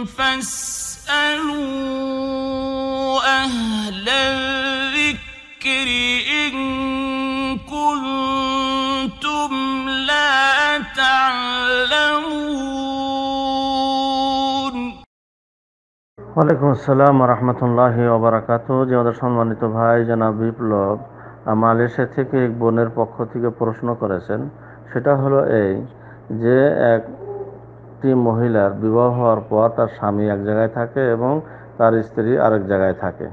ওয়ালাইকুম আসসালাম রহমতুল্লাহ ওবরাকাত যে আমাদের সম্মানিত ভাই জানা বিপ্লব মালয়েশিয়া থেকে এক বোনের পক্ষ থেকে প্রশ্ন করেছেন সেটা হলো এই যে এক একটি মহিলার বিবাহ হওয়ার পর তার স্বামী এক জায়গায় থাকে এবং তার স্ত্রী আরেক জায়গায় থাকে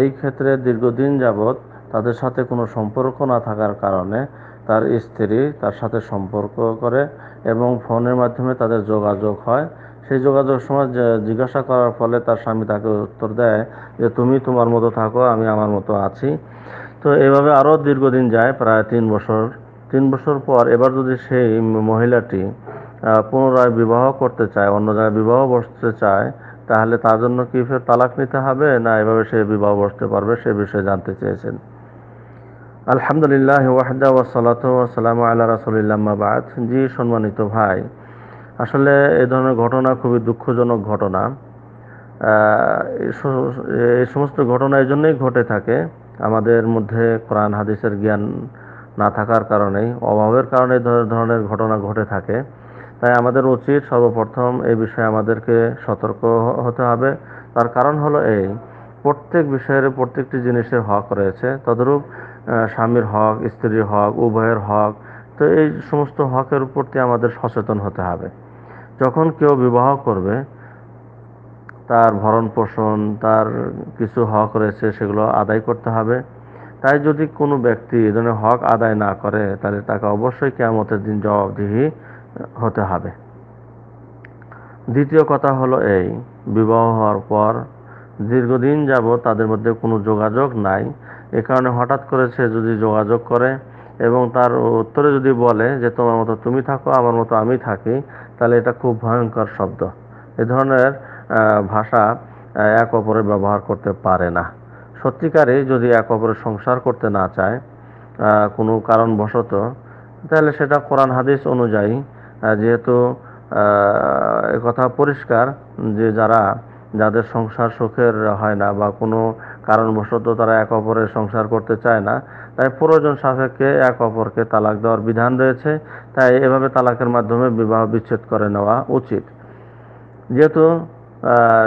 এই ক্ষেত্রে দীর্ঘদিন যাবৎ তাদের সাথে কোনো সম্পর্ক না থাকার কারণে তার স্ত্রী তার সাথে সম্পর্ক করে এবং ফোনের মাধ্যমে তাদের যোগাযোগ হয় সেই যোগাযোগ সময় জিজ্ঞাসা করার ফলে তার স্বামী তাকে উত্তর দেয় যে তুমি তোমার মতো থাকো আমি আমার মতো আছি তো এভাবে আরও দীর্ঘদিন যায় প্রায় তিন বছর তিন বছর পর এবার যদি সেই মহিলাটি পুনরায় বিবাহ করতে চায় অন্য জায়গায় বিবাহ বসতে চায় তাহলে তার জন্য কি ফের তালাক নিতে হবে না এভাবে সে বিবাহ বসতে পারবে সে বিষয়ে জানতে চেয়েছেন আলহামদুলিল্লাহ ওয়াহদা ওয়াসালাত ওয়াসালাম আল্লাহ রাসুলিল্লামাবাদ জি সম্মানিত ভাই আসলে এ ধরনের ঘটনা খুবই দুঃখজনক ঘটনা এই সমস্ত ঘটনা এই জন্যই ঘটে থাকে আমাদের মধ্যে কোরআন হাদিসের জ্ঞান না থাকার কারণেই অভাবের কারণে ধরনের ঘটনা ঘটে থাকে তাই আমাদের উচিত সর্বপ্রথম এই বিষয়ে আমাদেরকে সতর্ক হতে হবে তার কারণ হলো এই প্রত্যেক বিষয়ের প্রত্যেকটি জিনিসের হক রয়েছে তদরূপ স্বামীর হক স্ত্রীর হক উভয়ের হক তো এই সমস্ত হকের প্রতি আমাদের সচেতন হতে হবে যখন কেউ বিবাহ করবে তার ভরণ পোষণ তার কিছু হক রয়েছে সেগুলো আদায় করতে হবে তাই যদি কোনো ব্যক্তি এ ধরনের হক আদায় না করে তাহলে তাকে অবশ্যই কেমতের দিন জবাবদিহি হতে হবে দ্বিতীয় কথা হলো এই বিবাহ হওয়ার পর দীর্ঘদিন যাব তাদের মধ্যে কোনো যোগাযোগ নাই এ কারণে হঠাৎ করে সে যদি যোগাযোগ করে এবং তার উত্তরে যদি বলে যে তোমার মতো তুমি থাকো আমার মতো আমি থাকি তাহলে এটা খুব ভয়ঙ্কর শব্দ এ ধরনের ভাষা এক অপরে ব্যবহার করতে পারে না সত্যিকারে যদি এক অপরের সংসার করতে না চায় কোনো কারণবশত তাহলে সেটা কোরআন হাদিস অনুযায়ী যেহেতু কথা পরিষ্কার যে যারা যাদের সংসার সুখের হয় না বা কোনো কারণবশত তারা এক অপরের সংসার করতে চায় না তাই প্রয়োজন সাপেক্ষে এক অপরকে তালাক দেওয়ার বিধান রয়েছে তাই এভাবে তালাকের মাধ্যমে বিবাহ বিচ্ছেদ করে নেওয়া উচিত যেহেতু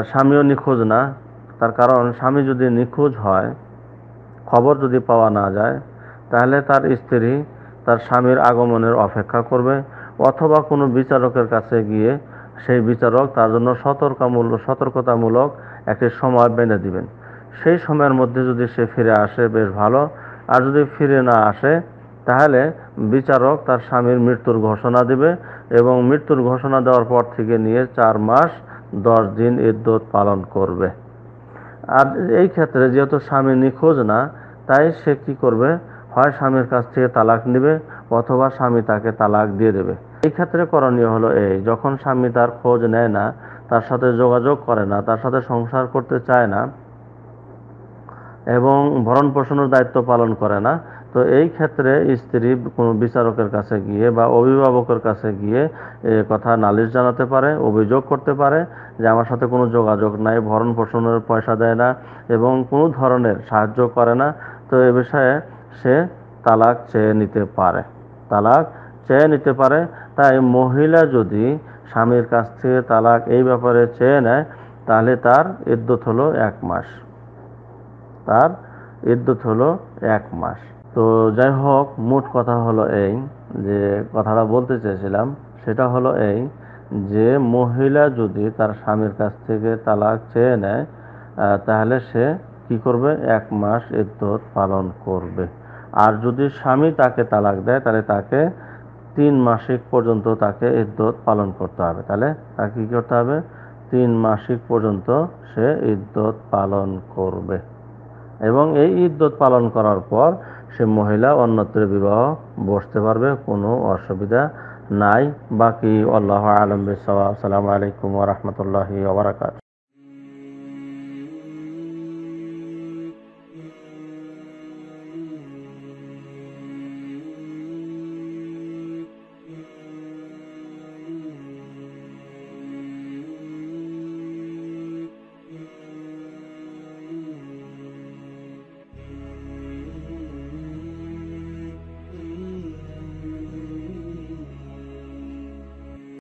স্বামীও নিখোঁজ না তার কারণ স্বামী যদি নিখোঁজ হয় খবর যদি পাওয়া না যায় তাহলে তার স্ত্রী তার স্বামীর আগমনের অপেক্ষা করবে অথবা কোনো বিচারকের কাছে গিয়ে সেই বিচারক তার জন্য সতর্কমূলক সতর্কতামূলক একটি সময় বেঁধে দিবেন সেই সময়ের মধ্যে যদি সে ফিরে আসে বেশ ভালো আর যদি ফিরে না আসে তাহলে বিচারক তার স্বামীর মৃত্যুর ঘোষণা দিবে এবং মৃত্যুর ঘোষণা দেওয়ার পর থেকে নিয়ে চার মাস দশ দিন ইদ্যত পালন করবে আর এই ক্ষেত্রে যেহেতু স্বামী নিখোঁজ না তাই সে কি করবে হয় স্বামীর কাছ থেকে তালাক নেবে অথবা স্বামী তাকে তালাক দিয়ে দেবে এই ক্ষেত্রে করণীয় হলো এই যখন স্বামী তার খোঁজ নেয় না তার সাথে যোগাযোগ করে না তার সাথে সংসার করতে চায় না এবং ভরণ পোষণের দায়িত্ব পালন করে না তো এই ক্ষেত্রে স্ত্রী কোনো বিচারকের কাছে গিয়ে বা অভিভাবকের কাছে গিয়ে কথা নালিশ জানাতে পারে অভিযোগ করতে পারে যে আমার সাথে কোনো যোগাযোগ নাই ভরণ পোষণের পয়সা দেয় না এবং কোনো ধরনের সাহায্য করে না তো এ বিষয়ে সে তালাক চেয়ে নিতে পারে তালাক চেয়ে নিতে পারে তাই মহিলা যদি স্বামীর কাছ থেকে তালাক এই ব্যাপারে চেয়ে নেয় তাহলে তার ইদ্যত হলো এক মাস তার ইদ্যত হলো এক মাস তো যাই হোক মোট কথা হলো এই যে কথাটা বলতে চেয়েছিলাম সেটা হলো এই যে মহিলা যদি তার স্বামীর কাছ থেকে তালাক চেয়ে নেয় তাহলে সে কি করবে এক মাস ইদ্যত পালন করবে আর যদি স্বামী তাকে তালাক দেয় তাহলে তাকে তিন মাসিক পর্যন্ত তাকে ইদ্যত পালন করতে হবে তাহলে তাকে কী করতে হবে তিন মাসিক পর্যন্ত সে ইদ্যত পালন করবে এবং এই ইদ্যত পালন করার পর সে মহিলা অন্যত্র বিবাহ বসতে পারবে কোনো অসুবিধা নাই বাকি আল্লাহ আলম সালাম আলাইকুম রহমতুল্লাহি ওবরাকাত